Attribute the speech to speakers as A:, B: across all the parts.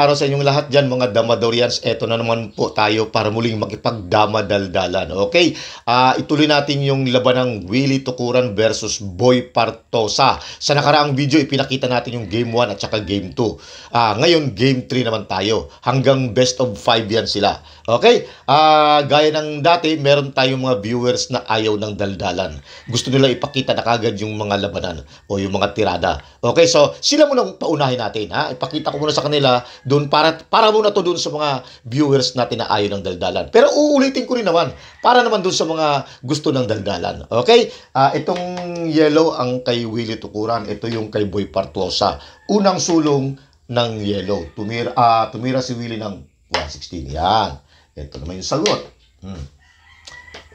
A: araw sa inyong lahat dyan mga Damadorians. Eto na naman po tayo para muling makipagdamadaldalan. Okay, uh, ituloy natin yung laban ng Willy Tukuran versus Boy Partosa. Sa nakaraang video, ipinakita natin yung Game 1 at saka Game 2. Uh, ah, ngayon, Game 3 naman tayo. Hanggang best of 5 yan sila. Okay? Uh, gaya ng dati, meron tayong mga viewers na ayaw ng daldalan. Gusto nila ipakita na kagad yung mga labanan o yung mga tirada. Okay? So, sila muna paunahin natin. Ha? Ipakita ko muna sa kanila doon para, para muna to doon sa mga viewers natin na ayaw ng daldalan. Pero uulitin ko rin naman para naman doon sa mga gusto ng daldalan. Okay? Uh, itong yellow ang kay Willie Tukuran. Ito yung kay Boy Partuosa. Unang sulong ng yellow. Tumira, uh, tumira si Willie ng 116. Yan. Ito naman yung sagot. Hmm.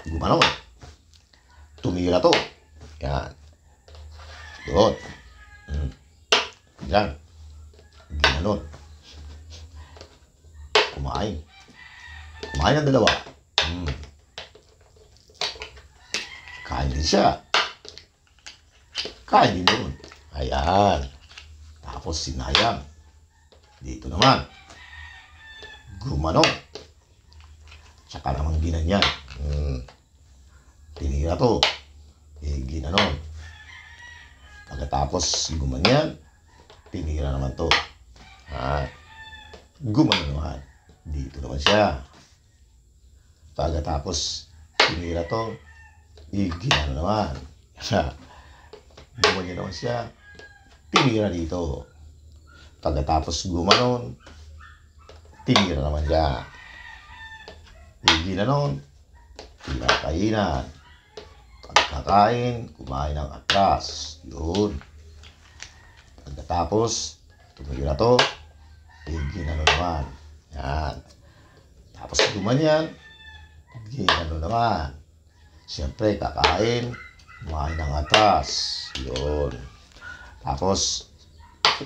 A: Gumano. Tumira to. Yan. Doon. Hmm. Yan. Gumano. Kumain. Kumain ang dalawa. Hmm. Kain din siya. Kain din doon. Ayan. Tapos sinayang. Dito naman. Gumano. Gumano. Tsaka namang ginanyan. Hmm. Tinira to. Eh, ginanon. Pagkatapos gumanyan, tinira naman to. Ha? Gumananuhan. Dito naman siya. Pagkatapos, tinira to, igina eh, naman. Gumanyan naman siya. Tinira dito. Pagkatapos gumanon, tinira naman siya. Hindi na noon, pinakainan. Pagkakain, kumain ng atras. Yun. Pagkatapos, tumigil na to, pinigil na naman. Yan. Tapos duman yan, pinigil na naman. Siyempre, kakain, kumain ng atas. Yun. Tapos,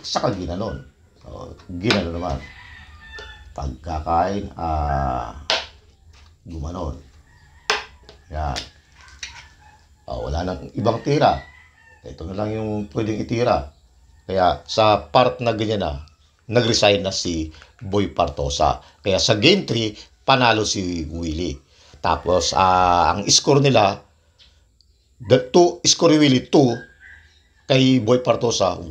A: saka ginalon. O, oh, ginalon naman. Pagkakain, ah, uh, gumanon. Yan. O, ah, wala nang ibang tira. Ito na lang yung pwedeng itira. Kaya sa part na ganyan na, nag-resign na si Boy Partosa. Kaya sa game 3, panalo si Willie. Tapos, uh, ang score nila, the two, score ni Willie 2, kay Boy Partosa 1.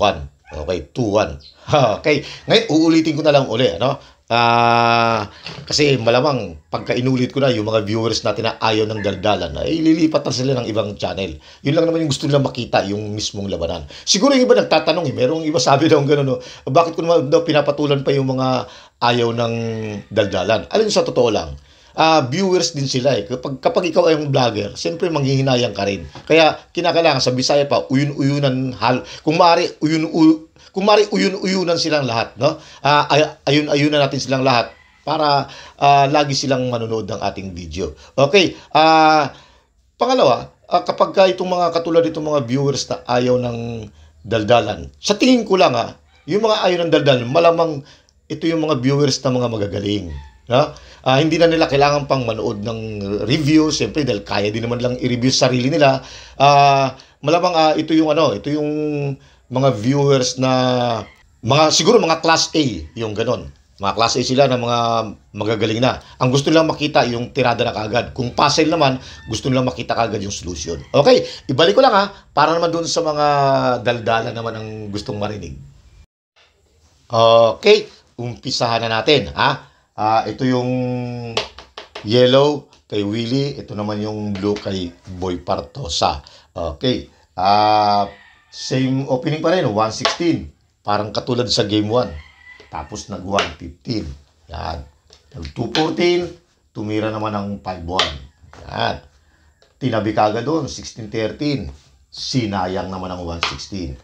A: Okay, 2-1. okay, ngayon uulitin ko na lang ulit. ano? Ah, uh, kasi malamang pagkainulit ko na yung mga viewers natin na ayaw ng daldalan, ay ililipat na sila ng ibang channel. Yun lang naman yung gusto nila makita, yung mismong labanan. Siguro yung iba nagtatanong, eh, merong iba sabi daw ganun, no? bakit ko naman daw pinapatulan pa yung mga ayaw ng daldalan? Alin sa totoo lang, uh, viewers din sila eh. Kapag, kapag ikaw ay yung vlogger, siyempre manghihinayang ka rin. Kaya kinakailangan sa Bisaya pa, uyun-uyunan, hal, kung maaari, uyun-uyun, kumari uyun-uyunan silang lahat, no? Uh, ayun-ayunan natin silang lahat para uh, lagi silang manonood ng ating video. Okay, uh, pangalawa, uh, kapag ka itong mga katulad itong mga viewers na ayaw ng daldalan, sa tingin ko lang ha, yung mga ayaw ng daldalan, malamang ito yung mga viewers na mga magagaling. No? Uh, hindi na nila kailangan pang manood ng review, siyempre dahil kaya din naman lang i-review sarili nila. Uh, malamang uh, ito yung ano, ito yung mga viewers na mga siguro mga class A, yung ganun. Mga class A sila na mga magagaling na. Ang gusto lang makita yung tirada na kagad. Kung puzzle naman, gusto nilang makita kagad yung solution. Okay, ibalik ko lang ha, para naman doon sa mga daldala naman ang gustong marinig. Okay, umpisahan na natin ha. Uh, ito yung yellow kay Willie, ito naman yung blue kay Boy Partosa. Okay, ah... Uh, Same opening pa rin, 116. Parang katulad sa game 1. Tapos nag-115. Yan. Nag-214, tumira naman ang 5-1. Yan. Tinabi kaga doon, 16-13. Sinayang naman ang 116.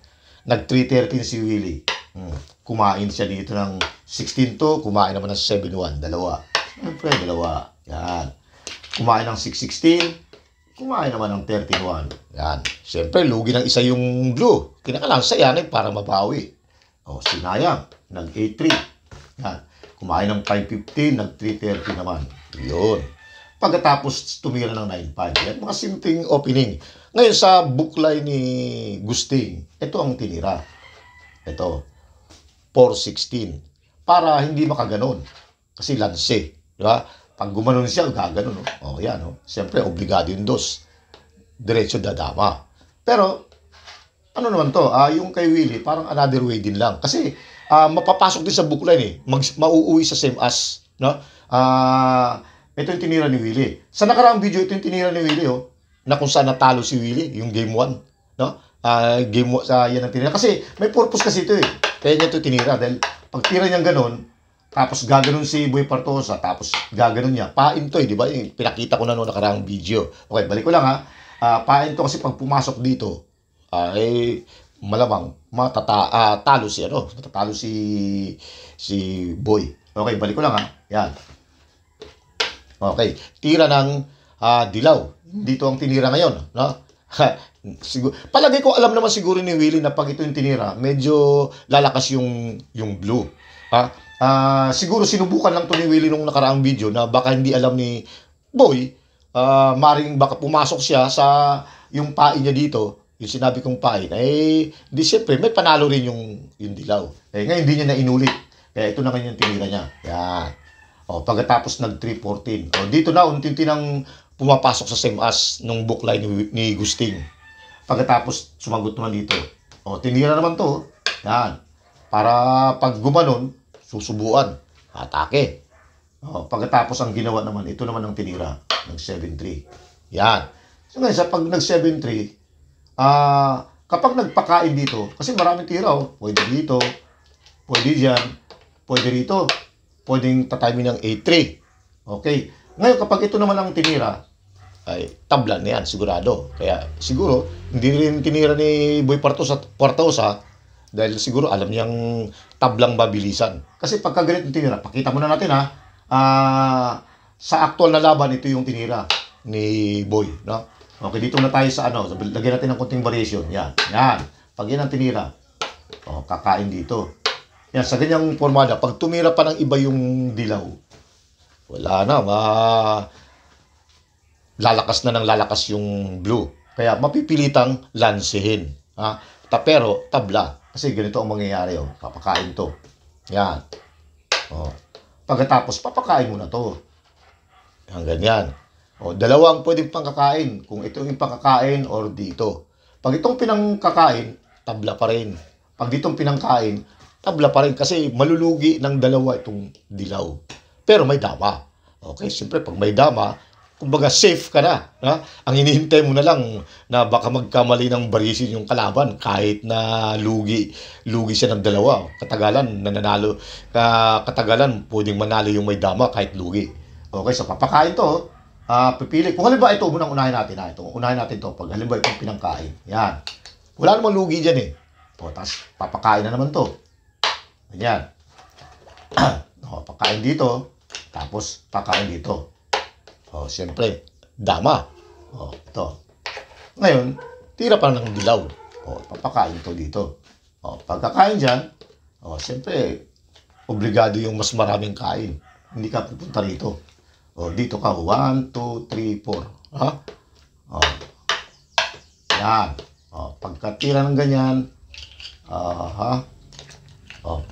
A: Nag-313 si Willie. Hmm. Kumain siya dito ng 16-2, kumain naman ng 7-1. Dalawa. Siyempre, dalawa. Yan. Kumain ng 6-16, Kumain naman ng 31. Yan. Siyempre, lugi ng isa yung blue. sa yan ay para mabawi. O, sinayang. nag 83 Yan. Kumain ng 515, nag-330 naman. Yun. Pagkatapos tumira ng 9.5. Yan, mga simpleng opening. Ngayon sa buklay ni Gusting, ito ang tinira. Ito. 416. Para hindi makaganon. Kasi lance. Di ba? Pag gumanon siya, gaganon. O, oh, yan. Oh. Siyempre, obligado yung dos. Diretso dadama. Pero, ano naman to? Ah, yung kay Willie, parang another way din lang. Kasi, ah, mapapasok din sa bookline eh. Mag, mauuwi sa same as. No? Ah, ito yung tinira ni Willie. Sa nakaraang video, ito yung tinira ni Willie, oh, na kung saan natalo si Willie, yung game 1. No? Uh, game 1, uh, yan ang tinira. Kasi may purpose kasi ito eh. Kaya niya ito tinira dahil pag tira niyang ganun, tapos gaganon si Boy Partosa, tapos gaganon niya. eh. di ba? Yung eh, pinakita ko na noong nakaraang video. Okay, balik ko lang ha. Uh, to kasi pag pumasok dito, uh, eh, malamang matata uh, talo si ano, matatalo si si Boy. Okay, balik ko lang ha. Yan. Okay, tira ng uh, dilaw. Dito ang tinira ngayon, no? siguro palagi ko alam naman siguro ni Willie na pag ito yung tinira, medyo lalakas yung yung blue. Ha? Uh, siguro sinubukan lang to ni Willie nung nakaraang video na baka hindi alam ni Boy, uh, ah, maring baka pumasok siya sa yung pain niya dito, yung sinabi kong pain, eh, di siyempre, may panalo rin yung, yung dilaw. Eh, ngayon, hindi niya na inulit. Kaya ito na naman yung tinira niya. Yan. O, oh, pagkatapos nag 314. O, dito na, unti-unti nang pumapasok sa same as nung bookline ni, ni Gusting. Pagkatapos, sumagot naman dito. O, oh, tinira naman to. Yan. Para pag gumanon, susubuan, atake. Oh, pagkatapos ang ginawa naman, ito naman ang tinira, nag 7-3. Yan. So sa pag nag-7-3, ah, kapag nagpakain dito, kasi maraming tira, oh. pwede dito, pwede dyan, pwede rito, pwedeng tatimin ng 8-3. Okay. Ngayon, kapag ito naman ang tinira, ay tabla na yan, sigurado. Kaya siguro, hindi rin tinira ni Boy Partos Partosa, Partosa dahil siguro alam niyang tablang babilisan. Kasi pagka ganito tinira, pakita muna natin ha, Ah, sa actual na laban, ito yung tinira ni Boy. No? Okay, dito na tayo sa ano, lagyan natin ng konting variation. Yan, yan. Pag yan ang tinira, oh, kakain dito. Yan, sa ganyang formada, pag tumira pa ng iba yung dilaw, wala na, ma... lalakas na ng lalakas yung blue. Kaya mapipilitang lansihin. Ha? Ta, pero tabla, kasi ganito ang mangyayari, oh. Papakain to. Yan. Oh. Pagkatapos, papakain mo na to. Ang ganyan. Oh, dalawa ang pwedeng pangkakain. Kung ito yung pangkakain or dito. Pag itong pinangkakain, tabla pa rin. Pag ditong pinangkain, tabla pa rin kasi malulugi ng dalawa itong dilaw. Pero may dama. Okay, siyempre pag may dama, kumbaga safe ka na. Ha? Ang hinihintay mo na lang na baka magkamali ng barisin yung kalaban kahit na lugi, lugi siya ng dalawa. Katagalan, nananalo, ka, katagalan, pwedeng manalo yung may dama kahit lugi. Okay, so papakain to. Uh, pipili. Kung halimbawa ito, munang unahin natin. Ha? Ito, unahin natin to pag halimbawa itong pinangkain. Yan. Wala namang lugi dyan eh. Potas, papakain na naman to. Ganyan. o, pakain dito. Tapos pakain dito. Oh, siyempre, dama. Oh, ito. Ngayon, tira pa ng dilaw. Oh, papakain to dito. Oh, pagkakain dyan, oh, siyempre, obligado yung mas maraming kain. Hindi ka pupunta rito. Oh, dito ka. 1, 2, 3, 4. Ha? Oh. Yan. Oh, pagkatira ng ganyan, ah, uh, ha? Oh.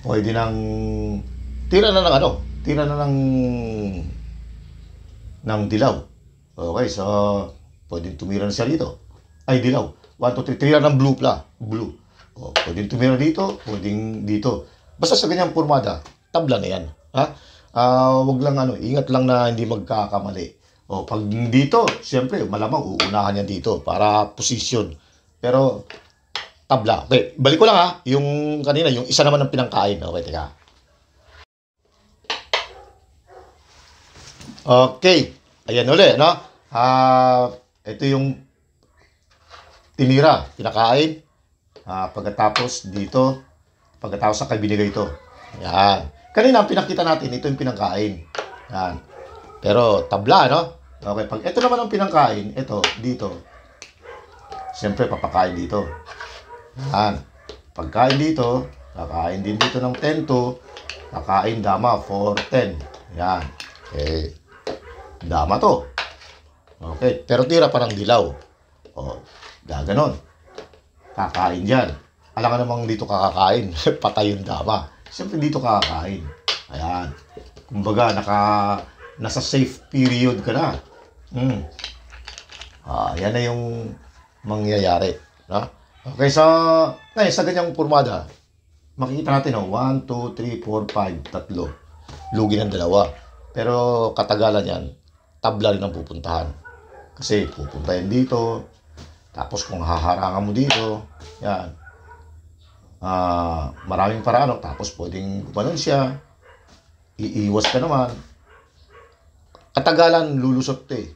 A: Pwede nang tira na ng ano? Tira na ng ng dilaw. Okay, so pwedeng tumira na siya dito. Ay, dilaw. 1, 2, 3, 3 ng blue pla. Blue. O, pwedeng tumira dito, pwedeng dito. Basta sa ganyang formada, tabla na yan. Ha? Uh, wag lang ano, ingat lang na hindi magkakamali. O, pag dito, siyempre, malamang uunahan yan dito para position. Pero, tabla. Okay, balik ko lang ha, yung kanina, yung isa naman ang pinangkain. Okay, teka. Okay. Ayan uli, no? Ah, uh, ito yung tinira, pinakain. Ah, uh, pagkatapos dito, pagkatapos sa kabinigay binigay ito. Yan. Kanina pinakita natin, ito yung pinakain. Yan. Pero tabla, no? Okay, pag ito naman ang pinakain, ito, dito. Siyempre, papakain dito. Yan. Pagkain dito, kakain din dito ng 10 to, kakain dama for 10. Yan. Okay. Dama to. Okay, pero tira parang dilaw. O, oh, gaganon. Kakain dyan. Alam ka namang dito kakakain. Patay yung dama. Siyempre dito kakakain. Ayan. Kumbaga, naka, nasa safe period ka na. Mm. Ah, yan na yung mangyayari. No? Okay, sa, ngayon, sa ganyang pormada, makikita natin, no? 1, 2, 3, 4, 5, tatlo. Lugi ng dalawa. Pero katagalan yan, tabla rin ang pupuntahan. Kasi pupunta yan dito, tapos kung haharangan mo dito, yan. Uh, maraming paraan, tapos pwedeng gumanon siya. Iiwas ka naman. Katagalan, lulusot eh.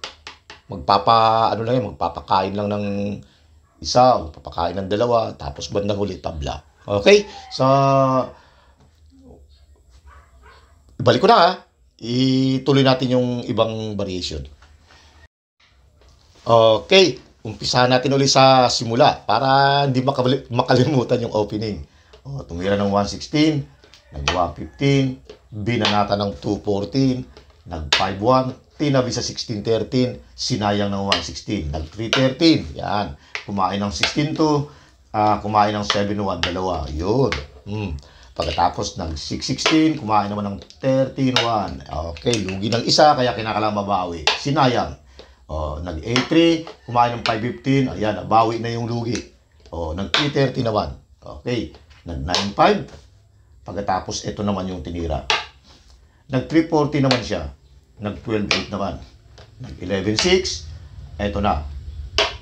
A: Magpapa, ano lang yan, magpapakain lang ng isa o papakain ng dalawa, tapos bandang huli tabla. Okay? Sa... So, Balik ko na ha. Ah ituloy natin yung ibang variation. Okay, umpisa natin ulit sa simula para hindi makalimutan yung opening. Oh, tumira ng 116, nag 115, binanata ng 214, nag 51, tinabi sa 1613, sinayang ng 116, nag 313, yan. Kumain ng 162, uh, ah, kumain ng 71, dalawa, yun. Mm. Pagkatapos ng 6.16, kumain naman ng 13 Okay, lugi ng isa, kaya kinakalang mabawi. Sinayang. O, oh, nag a kumain ng 5.15. Ayan, nabawi na yung lugi. O, nag 3-30 naman. Okay, nag 9.5. Pagkatapos, ito naman yung tinira. Nag 3.40 naman siya. Nag 12.8 naman. Nag 11.6, Ito na.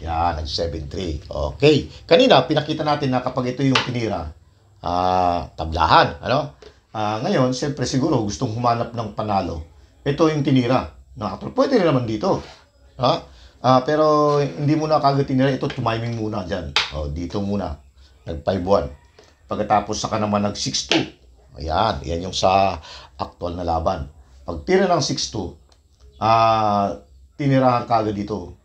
A: Yan, nag 7.3. Okay. Kanina, pinakita natin na kapag ito yung tinira, uh, tablahan. Ano? Uh, ngayon, siyempre siguro gustong humanap ng panalo. Ito yung tinira. Na actor, pwede rin naman dito. Ha? Uh, pero hindi muna kagad tinira. Ito, tumiming muna dyan. O, oh, dito muna. Nag 5 buwan. Pagkatapos saka naman nag 6-2. Ayan, yan yung sa actual na laban. Pag tira ng 6-2, uh, tinirahan kagad dito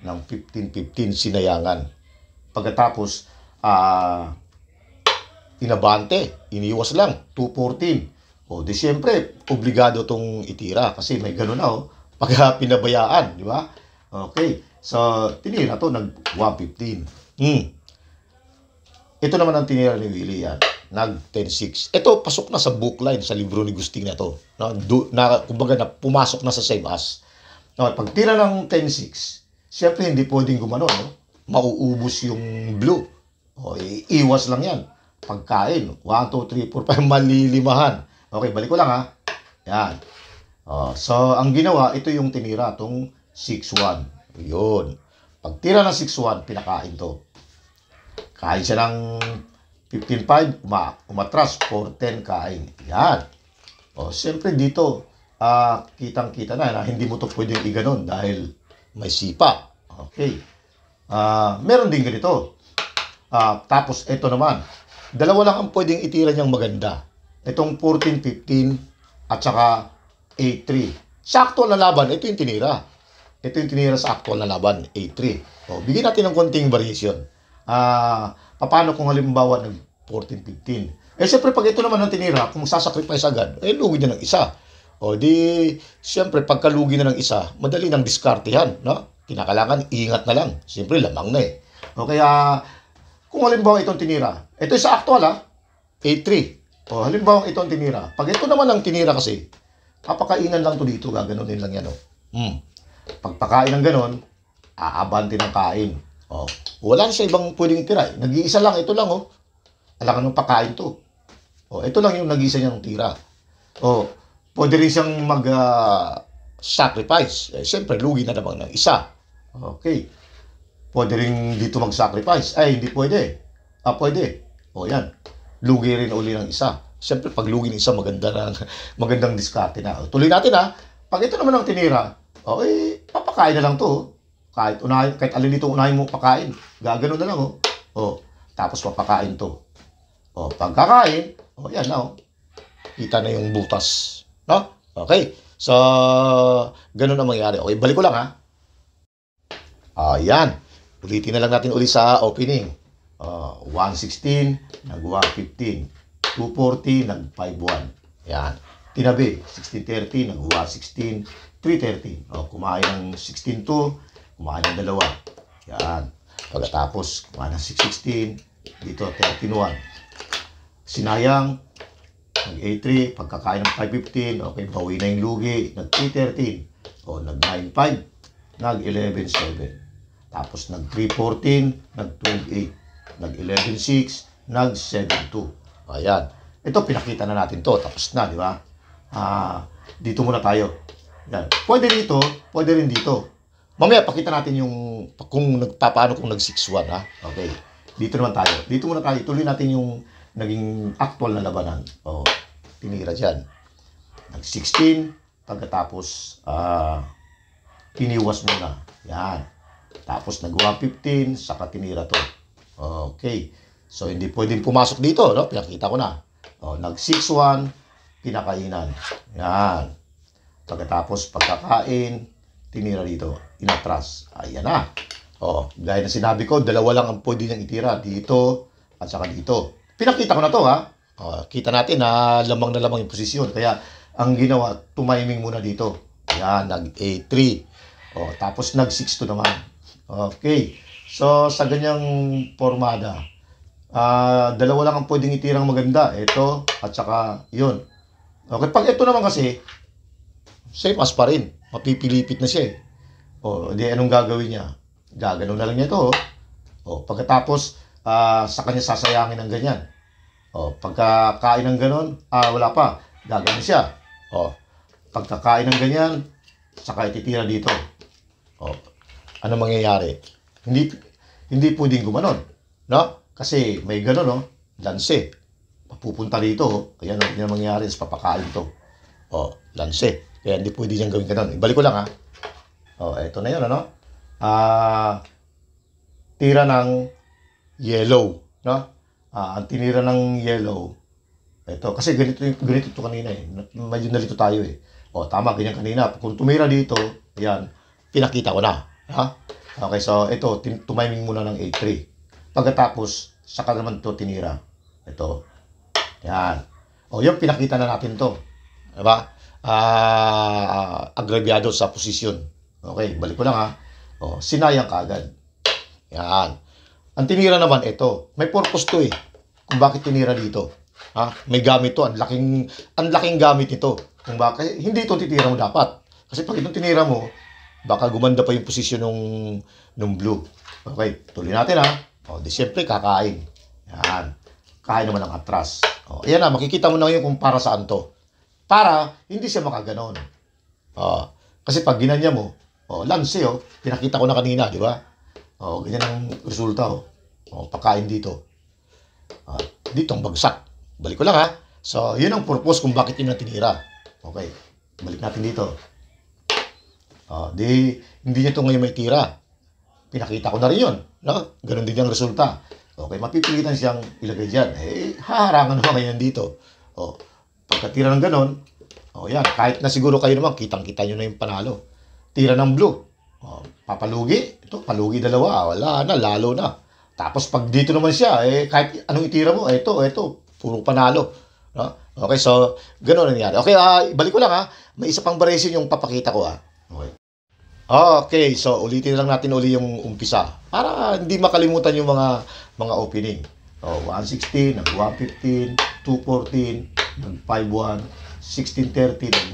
A: ng 15-15 sinayangan. Pagkatapos, ah, uh, inabante, iniwas lang, 214. O, di siyempre, obligado itong itira kasi may gano'n na, oh, pag pinabayaan, di ba? Okay. So, tinira to nag 115. Hmm. Ito naman ang tinira ni Willie yan. Nag 106. Ito pasok na sa book line, sa libro ni Gusting na to. Na, do, na kumbaga na pumasok na sa same as. No, pag tira ng 106, syempre hindi pwedeng gumano, no? Mauubos yung blue. O, oh, iwas lang yan pagkain. 1, 2, 3, 4, 5, malilimahan. Okay, balik ko lang ha. Yan. Oh, so, ang ginawa, ito yung tinira, itong 6-1. Yun. Pagtira ng 6-1, pinakain to. Kain siya ng 15-5, uma, umatras, 4-10 kain. Yan. Oh, siyempre dito, uh, kitang-kita na, na hindi mo to pwedeng iganon dahil may sipa. Okay. Uh, meron din ganito. Uh, tapos, ito naman, dalawa lang ang pwedeng itira niyang maganda. Itong 14-15 at saka 8-3. Sa actual na laban, ito yung tinira. Ito yung tinira sa actual na laban, 8-3. O, bigyan natin ng konting variation. Ah, uh, paano kung halimbawa ng 14-15? Eh, siyempre, pag ito naman ang tinira, kung sasacrifice agad, eh, lugi na ng isa. O, di, siyempre, pagkalugi na ng isa, madali nang diskartehan, no? Kinakailangan, ingat na lang. Siyempre, lamang na eh. O, kaya, kung halimbawa itong tinira, ito sa actual ha, a 3 O halimbawa itong tinira, pag ito naman ang tinira kasi, papakainan lang to dito, din lang yan o. Oh. Mm. Pagpakain ng ganon, aabante ng kain. O, wala siya ibang pwedeng tira. Eh. Nag-iisa lang, ito lang o. Oh. Alam ka pakain to. O, ito lang yung nag-iisa niyang tira. O, pwede rin siyang mag uh, sacrifice. Eh, Siyempre, lugi na naman ng isa. Okay. Pwede rin dito mag-sacrifice. Ay, hindi pwede. Ah, pwede. O yan. Lugi rin uli ng isa. Siyempre, pag lugi ng isa, maganda na, magandang diskarte na. Tuloy natin ha. Pag ito naman ang tinira, o eh, papakain na lang to. Kahit, unahin, kahit alin dito unahin mo pakain. Gagano na lang oh. O, tapos papakain to. O, pagkakain, o yan na oh. Kita na yung butas. No? Okay. So, ganun ang mangyari. Okay, balik ko lang ha. Ayan. Ulitin na lang natin ulit sa opening. Uh, 116, nag-115. 240, nag-51. Yan. Tinabi, 1630, nag-116. 330. O, kumain ng 162, kumain ng dalawa. Yan. Pagkatapos, kumain ng 616, dito 131. Sinayang, nag-A3, pagkakain ng 515, okay, bawi na yung lugi, nag-313, o nag-95, nag-117. Tapos nag 314, nag 28, nag 116, nag 72. Ayan. Ito pinakita na natin to. Tapos na, di ba? Ah, dito muna tayo. Ayan. Pwede dito, pwede rin dito. Mamaya pakita natin yung kung nagpapaano kung nag 61 ha. Okay. Dito naman tayo. Dito muna tayo. Tuloy natin yung naging actual na labanan. Oh, tinira diyan. Nag 16 pagkatapos ah uh, muna. Yan. Tapos nag-115, saka tinira to. Okay. So, hindi pwedeng pumasok dito, no? Pinakita ko na. O, nag-6-1, kinakainan. Yan. Pagkatapos, pagkakain, tinira dito, inatras. Ayan na. O, oh, gaya na sinabi ko, dalawa lang ang pwede niyang itira. Dito, at saka dito. Pinakita ko na to, ha? O, oh, kita natin na lamang na lamang yung posisyon. Kaya, ang ginawa, tumiming muna dito. Yan, nag-A3. O, tapos nag-6 to naman. Okay. So, sa ganyang formada, uh, dalawa lang ang pwedeng itirang maganda. Ito at saka yun. Okay, pag ito naman kasi, safe as pa rin. Mapipilipit na siya eh. O, di anong gagawin niya? Gaganon na lang niya ito. Oh. O, pagkatapos, uh, sa kanya sasayangin ng ganyan. O, pagkakain ng ganon, ah, wala pa. Gaganon siya. O, pagkakain ng ganyan, saka ititira dito. O, ano mangyayari? Hindi, hindi pwedeng gumanon. No? Kasi may gano no? Lanse. Papupunta rito, oh. kaya no, yan ang mangyayari, is papakain to. O, oh, lanse. Kaya hindi pwede niyang gawin gano'n. Ibalik ko lang, ha? Ah. O, oh, eto na yun, ano? Ah, tira ng yellow, no? Ah, ang tinira ng yellow, ito, kasi ganito, ganito to kanina eh. Medyo nalito tayo eh. O, tama, ganyan kanina. Kung tumira dito, yan, pinakita ko na. Ha? Okay, so ito, tumiming muna ng A3. Pagkatapos, saka naman to tinira. Ito. Yan. O, oh, yung pinakita na natin to. Diba? Uh, agrabyado sa posisyon. Okay, balik ko lang ha. O, oh, sinayang kaagad. Yan. Ang tinira naman, ito. May purpose to eh. Kung bakit tinira dito. Ha? May gamit to. Ang laking, ang laking gamit ito. Kung bakit, hindi ito titira mo dapat. Kasi pag itong tinira mo, baka gumanda pa yung posisyon nung, nung blue. Okay, tuloy natin ha. O, oh, di syempre, kakain. Yan. Kain naman ng atras. O, oh, ayan na, makikita mo na ngayon kung para saan to. Para, hindi siya makaganon. O, oh, kasi pag ginanya mo, o, lansi o, pinakita ko na kanina, di ba? O, ganyan ang resulta o. O, pagkain dito. O, ah, dito ang bagsak. Balik ko lang ha. So, yun ang purpose kung bakit yun tinira. Okay, balik natin dito. Oh, di, hindi niya ito ngayon may tira. Pinakita ko na rin yun. No? Ganun din ang resulta. Okay, mapipilitan siyang ilagay dyan. Eh, haharangan naman kayo dito. Oh, pagkatira ng ganun, oh, yan, kahit na siguro kayo naman, kitang-kita nyo na yung panalo. Tira ng blue. Oh, papalugi. Ito, palugi dalawa. Wala na, lalo na. Tapos pag dito naman siya, eh, kahit anong itira mo, eh, ito, ito, puro panalo. No? Okay, so, ganun ang nangyari. Okay, uh, ah, balik ko lang ha. Ah. May isa pang variation yung papakita ko ha. Okay. Ah, okay, so ulitin lang natin uli yung umpisa para hindi makalimutan yung mga mga opening. Oh, 116, nag 115, 214, nag 51, 1630, nag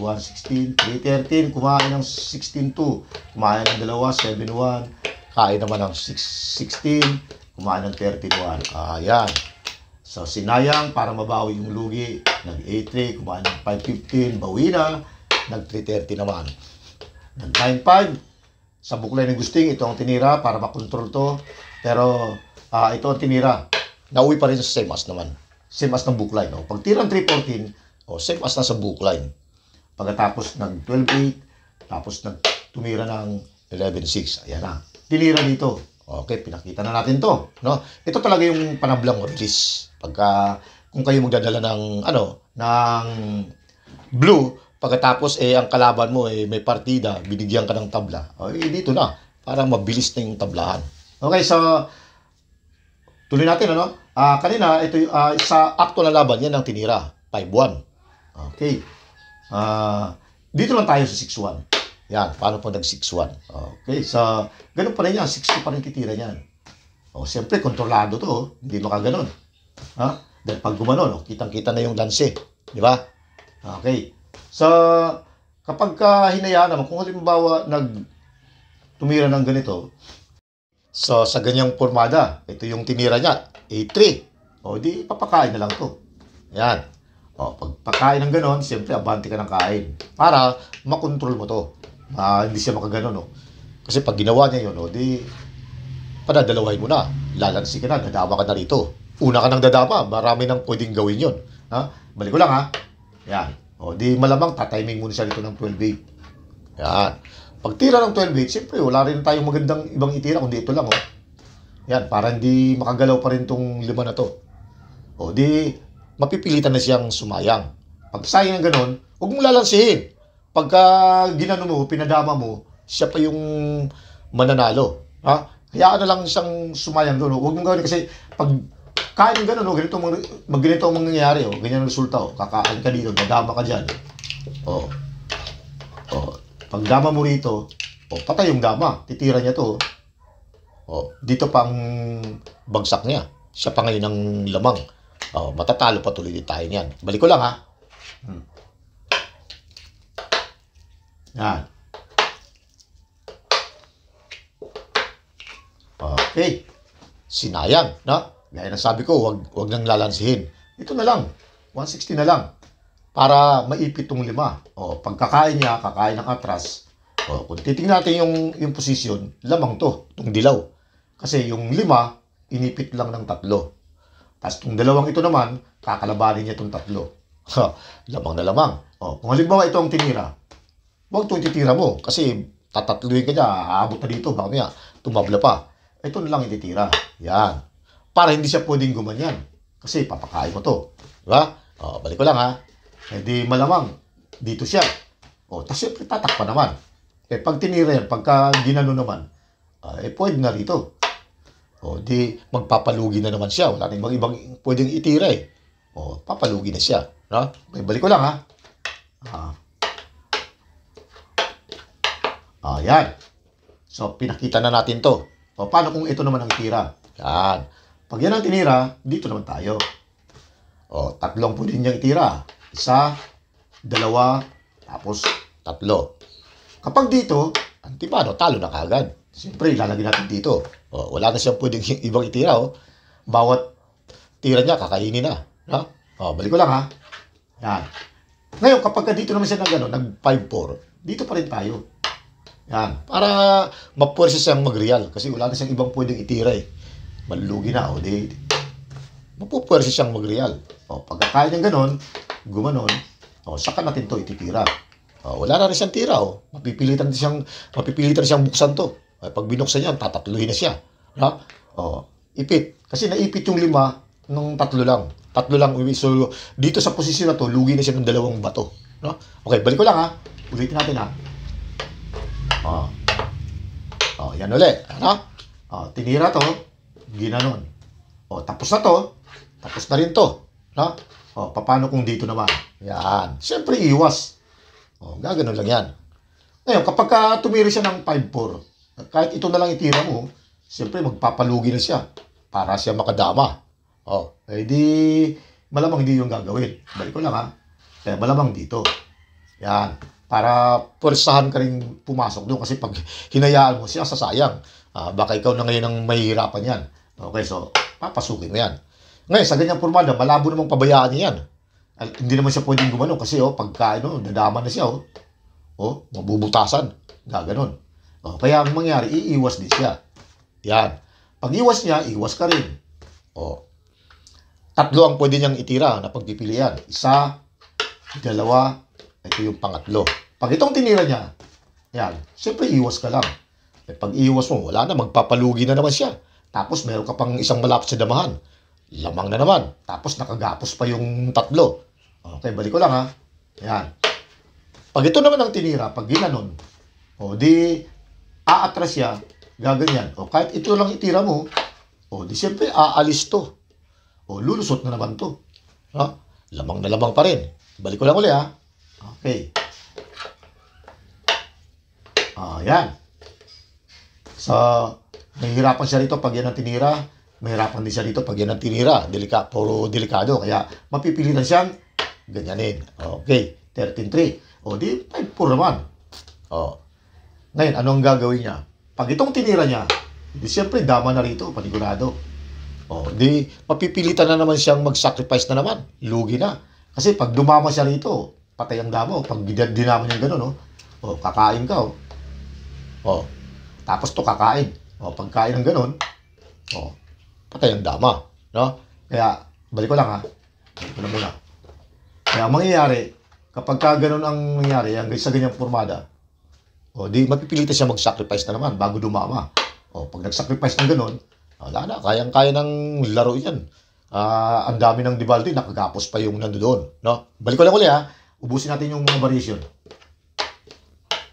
A: 116, 313, kumain ng 162, kumain ng dalawa 71, kain naman ng 616, kumain ng 31. Ayan. Ah, so sinayang para mabawi yung lugi, nag 83, kumain ng 515, bawi na, nag 330 naman. 9.5. Sa buklay ng gusting, ito ang tinira para makontrol to. Pero uh, ito ang tinira. Nauwi pa rin sa same as naman. Same as ng buklay No? Pag tirang 3.14, oh, same as na sa buklay Pagkatapos ng 12.8, tapos nag tumira ng 11.6. Ayan na. Tinira dito. Okay, pinakita na natin to. No? Ito talaga yung panablang release. Pagka, kung kayo magdadala ng, ano, ng blue, Pagkatapos eh ang kalaban mo eh may partida, binigyan ka ng tabla. Oh, eh, dito na, para mabilis na yung tablahan. Okay, so tuloy natin ano? Ah, uh, kanina ito uh, sa akto na laban yan ng tinira, 5-1. Okay. Ah, uh, dito lang tayo sa 6-1. Yan, paano po nag 6-1? Okay, so ganun pa rin yan, 6-2 pa rin titira niyan. Oh, siyempre, kontrolado to, oh. hindi kaganoon. Ha? Dahil pag gumanon, oh, kitang-kita na yung dance, Di ba? Okay. Sa kapag ka hinayaan naman, kung halimbawa nag tumira ng ganito, so, sa ganyang formada, ito yung tinira niya, A3. O, di papakain na lang to. Ayan. O, pagpakain ng ganon, siyempre, abante ka ng kain. Para makontrol mo to. Ma, hindi siya makaganon, no? Kasi pag ginawa niya yun, o, di padadalawahin mo na. Lalansi ka na, dadama ka na rito. Una ka nang dadama, marami nang pwedeng gawin yun. Ha? Balik ko lang, ha? Ayan. O, di malamang tatiming muna siya dito ng 12-8. Yan. Pagtira ng 12-8, siyempre wala rin tayong magandang ibang itira kundi ito lang. O. Oh. Yan, para hindi makagalaw pa rin tong lima na to. O, di mapipilitan na siyang sumayang. Pag sayang ng ganun, huwag mong lalansihin. Pagka ginano mo, pinadama mo, siya pa yung mananalo. Ha? Hayaan na lang siyang sumayang doon. Huwag mong gawin kasi pag kahit ganun, oh, ganito, mag, mag ganito ang mangyayari, oh. ganyan ang resulta, oh. kakaan ka dito, dadama ka dyan. Oh. Oh. Pag dama mo rito, oh, patay yung dama, titira niya to. Oh. oh dito pang bagsak niya. Siya pa ngayon ang lamang. Oh, matatalo pa tuloy tayo niyan. Balik ko lang ha. Hmm. Yan. Okay. Sinayang, no? Gaya na sabi ko, wag, wag nang lalansihin. Ito na lang, 160 na lang. Para maipit tong lima. O, pagkakain niya, kakain ng atras. O, kung titingnan natin yung, yung position, lamang to, itong dilaw. Kasi yung lima, inipit lang ng tatlo. Tapos itong dalawang ito naman, kakalabanin niya itong tatlo. Ha, lamang na lamang. O, kung halimbawa ito ang tinira, huwag itong titira mo. Kasi tatatluin ka niya, aabot na dito, baka niya, tumabla pa. Ito na lang ititira. Yan para hindi siya pwedeng gumanyan. Kasi papakain mo to. Diba? O, oh, balik ko lang ha. Hindi malamang. Dito siya. O, oh, tapos siyempre tatakpa naman. Eh, pag tinira yan, pagka ginano naman, uh, eh, pwede na rito. O, oh, di magpapalugi na naman siya. Wala nang ibang pwedeng itira eh. O, papalugi na siya. No? May eh, balik ko lang ha. Ah. Ayan. Ah, so, pinakita na natin to. O, paano kung ito naman ang tira? Yan. Pag yan ang tinira, dito naman tayo. O, tatlong pwede niyang itira. Isa, dalawa, tapos tatlo. Kapag dito, antipano, talo na kagad. Siyempre, ilalagay natin dito. O, wala na siyang pwedeng ibang itira. O. Bawat tira niya, kakainin na. No? O, balik ko lang ha. Yan. Ngayon, kapag dito naman siya nag, ano, nag 5-4, dito pa rin tayo. Yan. Para mapwersa siyang mag-real. Kasi wala na siyang ibang pwedeng itira eh manlugi na, o oh, di, mapupwersi siyang magreal. O, oh, pagkakaya niyang ganon, gumanon, o, oh, saka natin to ititira. O, wala na rin siyang tira, o. Mapipilitan din siyang, mapipilitan siyang buksan to. O, pag binuksan niya, tatatluhin na siya. Ha? O, ipit. Kasi naipit yung lima nung tatlo lang. Tatlo lang uwi. So, dito sa posisyon na to, lugi na siya ng dalawang bato. No? Okay, balik ko lang ha. Ulitin natin ha. O. O, yan ulit. Ano? O, tinira to ginanon. O, tapos na to. Tapos na rin to. No? O, paano kung dito naman? Yan. Siyempre, iwas. O, gaganon lang yan. Ngayon, kapag ka tumira siya ng 5-4, kahit ito na lang itira mo, siyempre, magpapalugi na siya para siya makadama. O, eh malamang hindi yung gagawin. Balik ko lang ha. Kaya eh, malamang dito. Yan. Para pwersahan ka rin pumasok doon kasi pag hinayaan mo siya, sasayang. Ah, baka ikaw na ngayon ang mahihirapan yan. Okay, so papasukin ko yan. Ngayon, sa ganyang pormada, malabo namang pabayaan niya yan. Al hindi naman siya pwedeng gumano kasi oh, pagkain, ano, oh, nadama na siya. Oh, oh mabubutasan. Gaganon. Oh, kaya ang mangyari, iiwas din siya. Yan. Pag iwas niya, iwas ka rin. Oh. Tatlo ang pwede niyang itira na pagpipilian. Isa, dalawa, ito yung pangatlo. Pag itong tinira niya, yan, siyempre iwas ka lang. Eh, pag iwas mo, wala na, magpapalugi na naman siya. Tapos meron ka pang isang malapit sa damahan. Lamang na naman. Tapos nakagapos pa yung tatlo. Okay, balik ko lang ha. Yan. Pag ito naman ang tinira, pag ginanon, o di aatras siya, gaganyan. O kahit ito lang itira mo, o di siyempre aalis to. O lulusot na naman to. Ha? Lamang na lamang pa rin. Balik ko lang ulit ha. Okay. Ayan. Sa so, Mahirapan siya rito pag yan ang tinira. Mahirapan din siya rito pag yan ang tinira. Delika, puro delikado. Kaya mapipilitan siyang ganyanin. Okay. 13.3. 3 O, di 5-4 naman. O. Ngayon, anong gagawin niya? Pag itong tinira niya, di siyempre dama na rito, panigurado. O, di mapipilitan na naman siyang mag-sacrifice na naman. Lugi na. Kasi pag dumama siya rito, patay ang damo. Pag dinama niya gano'n, no? o, kakain ka, o. Oh. o. Tapos to kakain. O, pagkain ng ganun, o, patay ang dama. No? Kaya, balik ko lang ha. Balik ko na muna. Kaya, ang mangyayari, kapag ka ganun ang nangyayari, hanggang sa ganyang formada, o, di mapipilitan siya mag-sacrifice na naman bago dumama. O, pag nag-sacrifice ng ganun, wala na, kayang-kaya ng laro yan. Uh, ang dami ng Divaldo, nakagapos pa yung nandoon. No? Balik ko lang uli ha. Ubusin natin yung mga variation.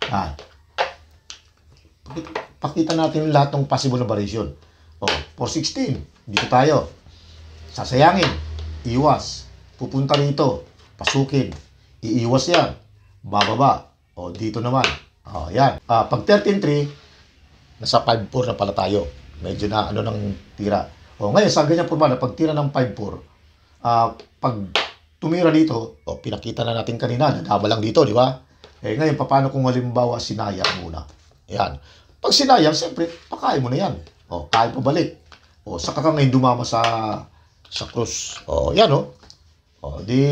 A: Ah pakita natin lahat ng possible na variation. O, 416, dito tayo. Sasayangin, iwas. Pupunta rito, pasukin. Iiwas yan, bababa. O, oh, dito naman. O, oh, yan. Ah, pag 13.3, nasa 5.4 na pala tayo. Medyo na ano nang tira. O, ngayon, sa ganyan formula, pag tira ng 5.4, 4 ah, pag tumira dito, o, pinakita na natin kanina, nadaba lang dito, di ba? Eh, ngayon, paano kung halimbawa sinaya muna? Yan. Pag sinayang, siyempre, pakain mo na yan. O, oh, kain pabalik. O, oh, saka ka ngayon dumama sa sa cross. O, oh, yan o. O, di,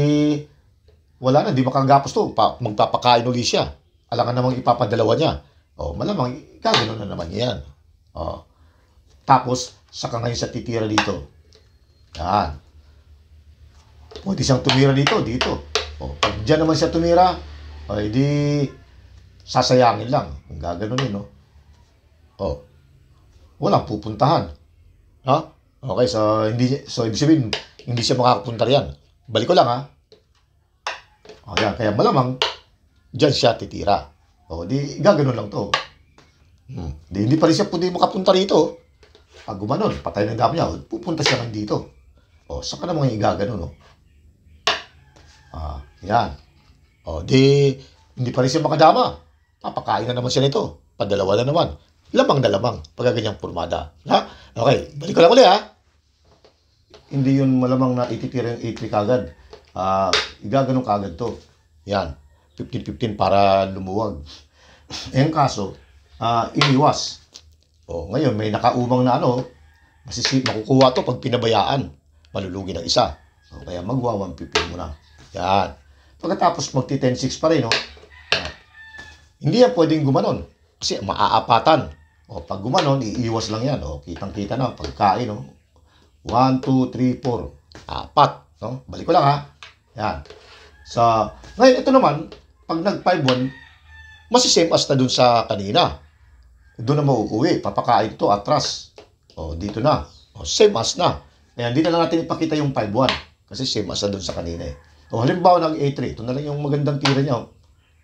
A: wala na, di makaganggapos to. Pa, magpapakain ulit siya. Alangan namang ipapadalawa niya. O, malamang, gagano na naman yan. O, tapos, saka ngayon sa titira dito. Yan. Pwede siyang tumira dito, dito. O, pag dyan naman siya tumira, o, di, sasayangin lang. Ang gaganon yun, no? Oh. Walang pupuntahan. Ha? Okay, so hindi so ibig sabihin hindi siya makakapunta riyan. Balik ko lang ha. Oh, yan, kaya malamang diyan siya titira. Oh, di gaganon lang to. Hmm. Di, hindi pa rin siya pwede makapunta rito. Pag gumanon, patay na dam niya, pupunta siya lang dito. Oh, saka na mga igaganon, oh. Ah, yan. Oh, di, hindi pa rin siya makadama. Papakain na naman siya nito. Padalawa na naman. Lamang na lamang pagka ganyang pormada. Ha? Okay, balik ko lang ulit ha. Hindi yun malamang na ititira yung 83 kagad. Uh, ah, igagano kagad to. Yan. 15-15 para lumuwag. Eh, ang kaso, uh, iniwas. O, oh, ngayon, may nakaumang na ano, masisi, makukuha to pag pinabayaan. Malulugi ng isa. O, oh, kaya magwa 1-15 muna. Yan. Pagkatapos, magti 10-6 pa rin, no? Uh, hindi yan pwedeng gumanon. Kasi maaapatan. O, pag gumanon, iiwas lang yan. O, kitang-kita na, pagkain. O. 1, 2, 3, 4. 4. No? Balik ko lang ha. Yan. So, ngayon, ito naman, pag nag 5-1, masisame as na dun sa kanina. Doon na mauuwi. Papakain to, atras. O, dito na. O, same as na. Ayan, dito na natin ipakita yung 5-1. Kasi same as na dun sa kanina eh. O, halimbawa, nag-A3. Ito na lang yung magandang tira niya.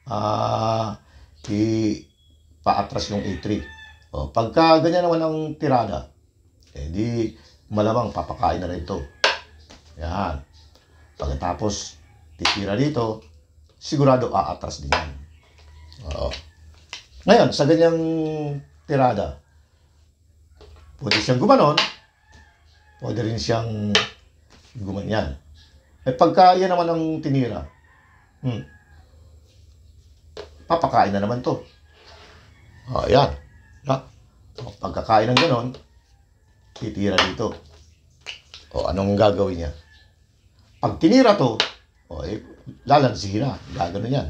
A: Ah, uh, i-paatras yung A3. O, oh, pagka ganyan naman ang tirada, eh di malamang papakain na rin ito. Yan. Pagkatapos titira dito, sigurado aatas din yan. Oo. Ngayon, sa ganyang tirada, pwede siyang gumanon, pwede rin siyang gumanyan. Eh pagka yan naman ang tinira, hmm, papakain na naman to. O, ah, yan. O, pagkakain ng ganon, titira dito. O, anong gagawin niya? Pag tinira to, o, eh, lalansihin na. Gaganon yan.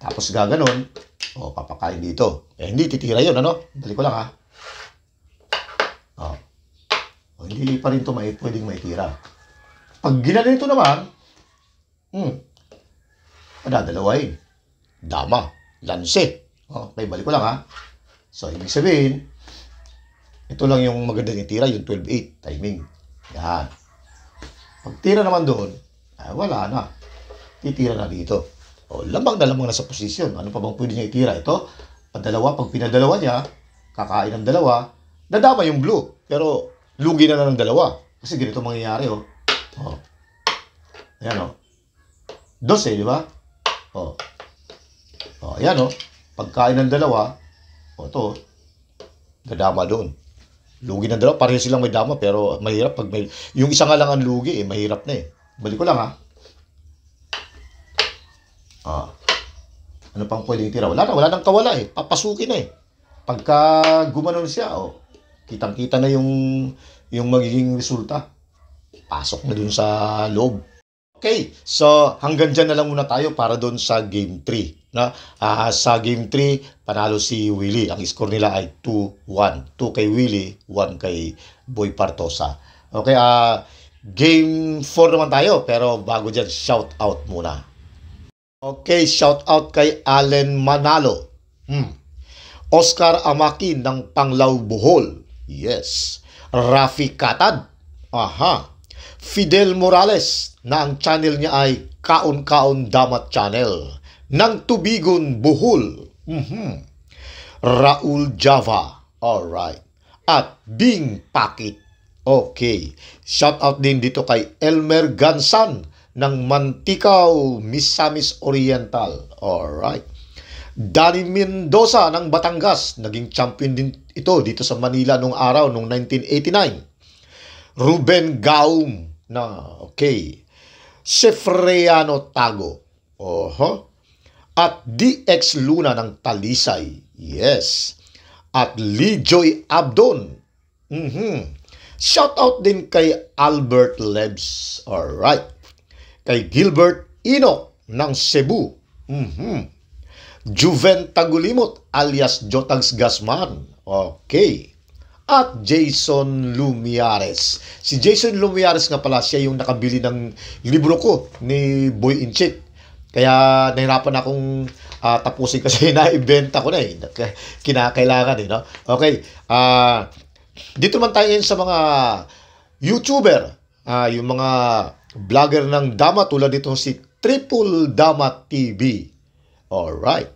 A: Tapos gaganon, o, papakain dito. Eh, hindi titira yon ano? Dali ko lang, ha? O. o hindi pa rin ito may, pwedeng maitira. Pag ginanito naman, hmm, padadalawain. Dama. Lansi. O, okay, balik ko lang, ha? So, ibig sabihin, ito lang yung magandang itira, yung 12.8 timing. Yan. Pag tira naman doon, ay ah, wala na. Titira na dito. O, lamang na lamang na sa posisyon. Ano pa bang pwede niya itira? Ito, pag pag pinadalawa niya, kakain ng dalawa, nadama yung blue. Pero, lugi na na ng dalawa. Kasi ganito mangyayari, oh. Oh. Ayan, oh. 12, di ba? Oh. Oh, ayan, oh. Pagkain ng dalawa, o ito, dadama doon. Lugi ng dalawa, pareho silang may dama pero mahirap pag may... Yung isa nga lang ang lugi eh, mahirap na eh. Balik ko lang ha. Ah. Ano pang pwedeng tira? Wala na, wala nang kawala eh. Papasukin na eh. Pagka gumanon siya, oh, kitang-kita na yung yung magiging resulta. Pasok na dun sa loob. Okay, so hanggang dyan na lang muna tayo para doon sa game 3. No? Uh, sa game 3, panalo si Willie. Ang score nila ay 2-1. 2 kay Willie, 1 kay Boy Partosa. Okay, uh, game 4 naman tayo. Pero bago dyan, shout out muna. Okay, shout out kay Allen Manalo. Hmm. Oscar Amaki ng Panglaw Bohol. Yes. Rafi Katad. Aha. Fidel Morales na ang channel niya ay Kaon-Kaon Damat Channel ng Tubigon, Bohol. Mm-hmm. Raul Java. All right. At Bing Pakit. Okay. Shout out din dito kay Elmer Gansan ng Mantikaw, Misamis Oriental. All right. Danny Mendoza ng Batangas, naging champion din ito dito sa Manila nung araw nung 1989. Ruben Gaum na okay, Sefreano Tago. Oho. At DX Luna ng Talisay. Yes. At Lee Joy Abdon. mm Shout out din kay Albert Lebs. All right. Kay Gilbert Ino ng Cebu. Mm-hmm. Juven Tagulimot alias Jotags Gasman. Okay at Jason Lumiares. Si Jason Lumiares nga pala siya yung nakabili ng libro ko ni Boy Inchik. Kaya nahirapan akong uh, tapusin kasi naibenta ko na eh. Kinakailangan eh, no? Okay. Uh, dito man tayo sa mga YouTuber, uh, yung mga vlogger ng Dama tulad dito si Triple Dama TV. Alright.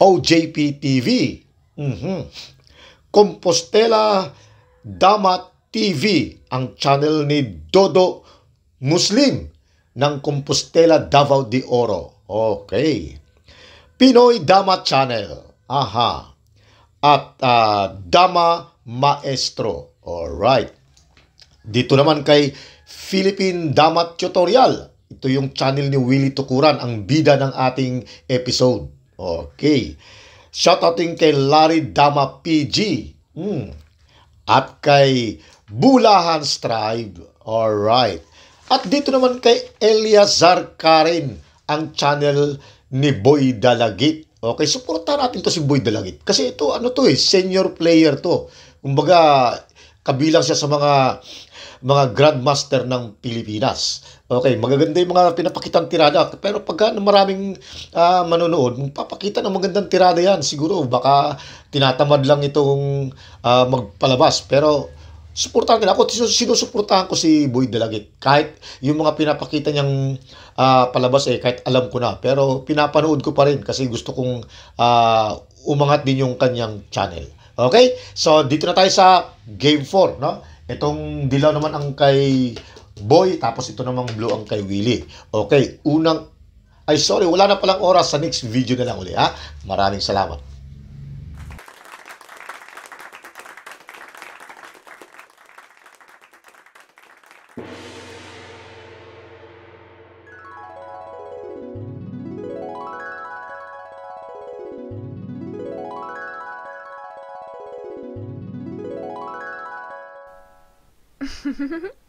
A: OJP TV. Mm-hmm. Compostela Dama TV, ang channel ni Dodo Muslim ng Compostela Davao de Oro. Okay. Pinoy Dama Channel. Aha. At uh, Dama Maestro. Alright. Dito naman kay Philippine Dama Tutorial. Ito yung channel ni Willie Tukuran, ang bida ng ating episode. Okay. Shoutouting kay Larry Dama PG. Hmm. At kay Bulahan Strive. Alright. At dito naman kay Eliazar Karin, ang channel ni Boy Dalagit. Okay, suportahan natin to si Boy Dalagit. Kasi ito, ano to eh, senior player to. Kumbaga, kabilang siya sa mga mga grandmaster ng Pilipinas. Okay, magaganda yung mga pinapakitang tirada. Pero pagka maraming uh, manonood, magpapakita ng magandang tirada yan. Siguro baka tinatamad lang itong uh, magpalabas. Pero suportahan nila. Ako sinusuportahan ko si Boy Dalagit. Kahit yung mga pinapakita niyang uh, palabas eh, kahit alam ko na. Pero pinapanood ko pa rin kasi gusto kong uh, umangat din yung kanyang channel. Okay? So, dito na tayo sa Game 4, no? Itong dilaw naman ang kay Boy, tapos ito namang blue ang kay Willie. Okay, unang... Ay, sorry, wala na palang oras. Sa next video na lang uli, ha? Maraming salamat. Mm-hmm.